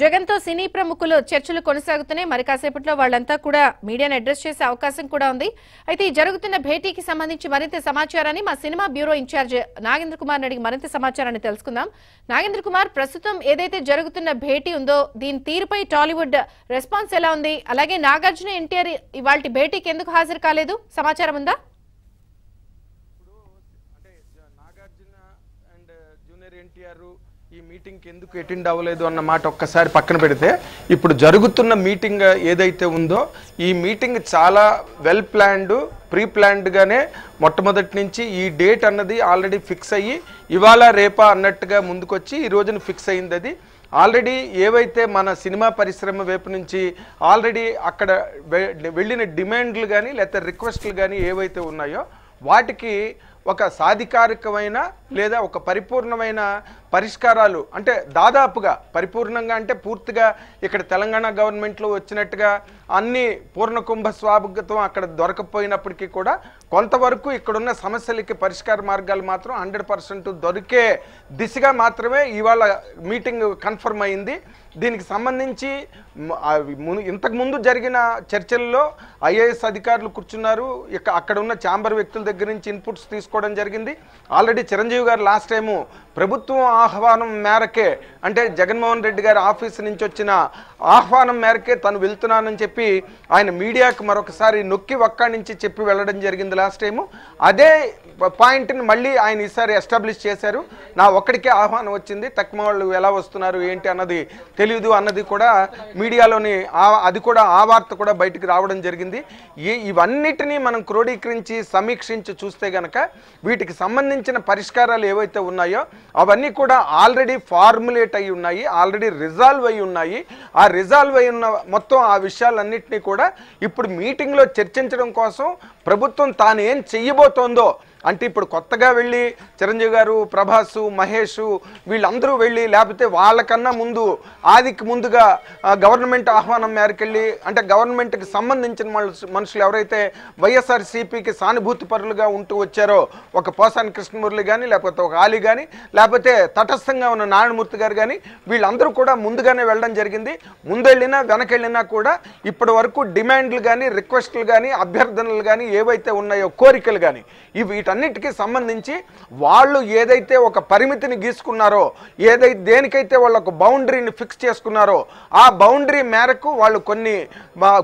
జగన్తో సినీ ప్రముఖులు చర్చలు కొనసాగుతున్నాయి మరి కాసేపట్లో వాళ్ళంతా కూడా మీడియాను అడ్రస్ చేసే అవకాశం కూడా ఉంది అయితే ఈ జరుగుతున్న భేటీకి సంబంధించి మరింత సమాచారాన్ని మా cinema bureau incharge Nagendra Kumar అడిగి మరింత సమాచారాన్ని తెలుసుకుందాం నాగేంద్ర కుమార్ ప్రస్తుతం ఏదైతే జరుగుతున్న భేటీ ఉందో దీని తీరుపై టాలీవుడ్ రెస్పాన్స్ ఎలా ఉంది అలాగే నాగార్జున ఎన్టీఆర్ వాళ్ళ భేటీకి ఎందుకు హాజరు కాలేదు సమాచారం ఉందా నాగార్జున అండ్ జూనియర్ ఎన్టీఆర్ ఈ మీటింగ్కి ఎందుకు అటెండ్ అవ్వలేదు అన్న మాట ఒక్కసారి పక్కన పెడితే ఇప్పుడు జరుగుతున్న మీటింగ్ ఏదైతే ఉందో ఈ మీటింగ్ చాలా వెల్ ప్లాన్డ్ ప్రీ ప్లాన్డ్గానే మొట్టమొదటి నుంచి ఈ డేట్ అన్నది ఆల్రెడీ ఫిక్స్ అయ్యి ఇవాళ రేపా అన్నట్టుగా ముందుకొచ్చి ఈ రోజున ఫిక్స్ అయింది అది ఆల్రెడీ ఏవైతే మన సినిమా పరిశ్రమ వైపు నుంచి ఆల్రెడీ అక్కడ వెళ్ళిన డిమాండ్లు కానీ లేకపోతే రిక్వెస్ట్లు కానీ ఏవైతే ఉన్నాయో వాటికి ఒక సాధికారికమైన లేదా ఒక పరిపూర్ణమైన పరిష్కారాలు అంటే దాదాపుగా పరిపూర్ణంగా అంటే పూర్తిగా ఇక్కడ తెలంగాణ గవర్నమెంట్లో వచ్చినట్టుగా అన్ని పూర్ణకుంభ స్వాభగతం అక్కడ దొరకపోయినప్పటికీ కూడా కొంతవరకు ఇక్కడున్న సమస్యలకి పరిష్కార మార్గాలు మాత్రం హండ్రెడ్ పర్సెంట్ దొరికే దిశగా మాత్రమే ఇవాళ మీటింగ్ కన్ఫర్మ్ అయింది దీనికి సంబంధించి ఇంతకుముందు జరిగిన చర్చల్లో ఐఏఎస్ అధికారులు కూర్చున్నారు ఇక అక్కడ ఉన్న ఛాంబర్ వ్యక్తుల దగ్గర నుంచి ఇన్పుట్స్ తీసుకోవడం జరిగింది ఆల్రెడీ చిరంజీవి గారు లాస్ట్ టైము ప్రభుత్వం ఆహ్వానం మేరకే అంటే జగన్మోహన్ రెడ్డి గారి ఆఫీస్ నుంచి వచ్చిన ఆహ్వానం మేరకే తను వెళ్తున్నానని చెప్పి ఆయన మీడియాకు మరొకసారి నొక్కి ఒక్క నుంచి చెప్పి వెళ్ళడం జరిగింది లాస్ట్ టైము అదే పాయింట్ని మళ్ళీ ఆయన ఈసారి ఎస్టాబ్లిష్ చేశారు నా ఒక్కడికే ఆహ్వానం వచ్చింది తక్కువ వాళ్ళు ఎలా వస్తున్నారు ఏంటి అన్నది తెలియదు అన్నది కూడా మీడియాలోని అది కూడా ఆ వార్త కూడా బయటకు రావడం జరిగింది ఇవన్నిటినీ మనం క్రోడీకరించి సమీక్షించి చూస్తే గనక వీటికి సంబంధించిన పరిష్కారాలు ఏవైతే ఉన్నాయో అవన్నీ కూడా ఆల్రెడీ ఫార్ములేట్ అయి ఉన్నాయి ఆల్రెడీ రిజాల్వ్ అయి ఉన్నాయి ఆ రిజాల్వ్ అయి ఉన్న మొత్తం ఆ విషయాలన్నింటినీ కూడా ఇప్పుడు మీటింగ్లో చర్చించడం కోసం ప్రభుత్వం తాను ఏం చెయ్యబోతోందో అంటే ఇప్పుడు కొత్తగా వెళ్ళి చిరంజీవి గారు ప్రభాస్ మహేష్ వీళ్ళందరూ వెళ్ళి లేకపోతే వాళ్ళకన్నా ముందు ఆదికి ముందుగా గవర్నమెంట్ ఆహ్వానం మేరకు వెళ్ళి అంటే గవర్నమెంట్కి సంబంధించిన మనుషులు ఎవరైతే వైఎస్ఆర్సీపీకి సానుభూతి పరులుగా ఉంటూ వచ్చారో ఒక పోసాని కృష్ణమురళి కానీ లేకపోతే ఒక ఆలి కానీ లేకపోతే తటస్థంగా ఉన్న నారాయణమూర్తి గారు కానీ వీళ్ళందరూ కూడా ముందుగానే వెళ్ళడం జరిగింది ముందెళ్ళినా వెనకెళ్ళినా కూడా ఇప్పటి వరకు డిమాండ్లు కానీ రిక్వెస్ట్లు కానీ అభ్యర్థనలు కానీ ఏవైతే ఉన్నాయో కోరికలు కానీ ఇవి వీటన్నిటికీ సంబంధించి వాళ్ళు ఏదైతే ఒక పరిమితిని గీసుకున్నారో ఏదైతే దేనికైతే వాళ్ళకు బౌండరీని ఫిక్స్ చేసుకున్నారో ఆ బౌండరీ మేరకు వాళ్ళు కొన్ని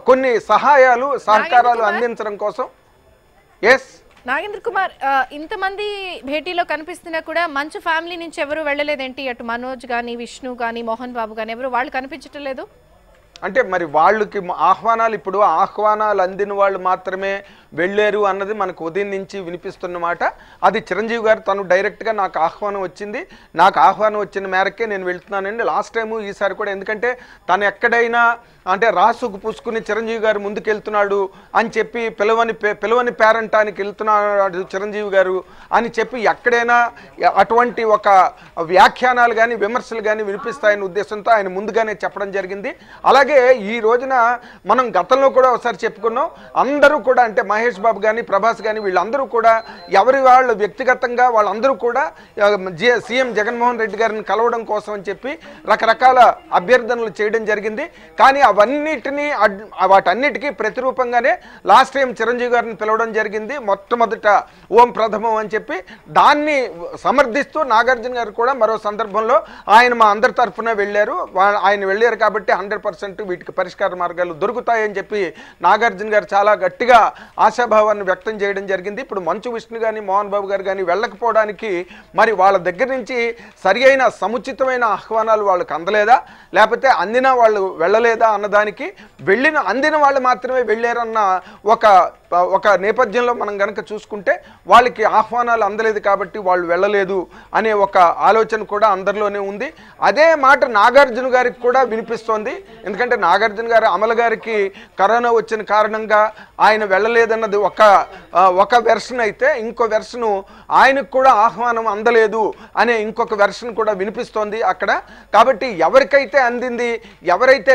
కొన్ని సహాయాలు సహకారాలు అందించడం కోసం ఎస్ నాగేంద్ర కుమార్ ఇంతమంది భేటీలో కనిపిస్తున్నా కూడా మంచి ఫ్యామిలీ నుంచి ఎవరు వెళ్ళలేదేంటి అటు మనోజ్ కానీ విష్ణు కానీ మోహన్ బాబు కానీ ఎవరు వాళ్ళు కనిపించటం లేదు అంటే మరి వాళ్ళకి ఆహ్వానాలు ఇప్పుడు ఆహ్వానాలు అందిన వాళ్ళు మాత్రమే వెళ్ళారు అన్నది మనకు ఉదయం నుంచి వినిపిస్తున్నమాట అది చిరంజీవి గారు తను డైరెక్ట్గా నాకు ఆహ్వానం వచ్చింది నాకు ఆహ్వానం వచ్చిన మేరకే నేను వెళ్తున్నానండి లాస్ట్ టైము ఈసారి కూడా ఎందుకంటే తను ఎక్కడైనా అంటే రాసుకు పూసుకుని చిరంజీవి గారు ముందుకెళ్తున్నాడు అని చెప్పి పిలవని పిలవని పేరంటానికి వెళ్తున్నాడు చిరంజీవి గారు అని చెప్పి ఎక్కడైనా అటువంటి ఒక వ్యాఖ్యానాలు కానీ విమర్శలు కానీ వినిపిస్తాయనే ఉద్దేశంతో ఆయన ముందుగానే చెప్పడం జరిగింది అలాగే అలాగే ఈ రోజున మనం గతంలో కూడా ఒకసారి చెప్పుకున్నాం అందరూ కూడా అంటే మహేష్ బాబు కానీ ప్రభాస్ కానీ వీళ్ళందరూ కూడా ఎవరి వాళ్ళు వ్యక్తిగతంగా వాళ్ళందరూ కూడా సీఎం జగన్మోహన్ రెడ్డి గారిని కలవడం కోసం అని చెప్పి రకరకాల అభ్యర్థనలు చేయడం జరిగింది కానీ అవన్నిటినీ వాటన్నిటికీ ప్రతిరూపంగానే లాస్ట్ టైం చిరంజీవి గారిని పిలవడం జరిగింది మొట్టమొదట ఓం ప్రథమం అని చెప్పి దాన్ని సమర్థిస్తూ నాగార్జున గారు కూడా మరో సందర్భంలో ఆయన మా అందరి తరఫున వెళ్ళారు ఆయన వెళ్ళారు కాబట్టి హండ్రెడ్ పర్సెంట్ అంటూ వీటికి పరిష్కార మార్గాలు దొరుకుతాయని చెప్పి నాగార్జున గారు చాలా గట్టిగా ఆశాభావాన్ని వ్యక్తం చేయడం జరిగింది ఇప్పుడు మంచు విష్ణు కానీ మోహన్ బాబు గారు కానీ వెళ్ళకపోవడానికి మరి వాళ్ళ దగ్గర నుంచి సరి సముచితమైన ఆహ్వానాలు వాళ్ళకి అందలేదా లేకపోతే అందినా వాళ్ళు వెళ్ళలేదా అన్నదానికి వెళ్ళిన అందిన వాళ్ళు మాత్రమే వెళ్ళారన్న ఒక ఒక నేపథ్యంలో మనం కనుక చూసుకుంటే వాళ్ళకి ఆహ్వానాలు అందలేదు కాబట్టి వాళ్ళు వెళ్ళలేదు అనే ఒక ఆలోచన కూడా అందరిలోనే ఉంది అదే మాట నాగార్జున గారికి కూడా వినిపిస్తోంది ఎందుకంటే నాగార్జున గారు అమల గారికి కరోనా వచ్చిన కారణంగా ఆయన వెళ్ళలేదన్నది ఒక ఒక వెర్షన్ అయితే ఇంకో వెర్షను ఆయనకు కూడా ఆహ్వానం అందలేదు అనే ఇంకొక వెర్షన్ కూడా వినిపిస్తోంది అక్కడ కాబట్టి ఎవరికైతే అందింది ఎవరైతే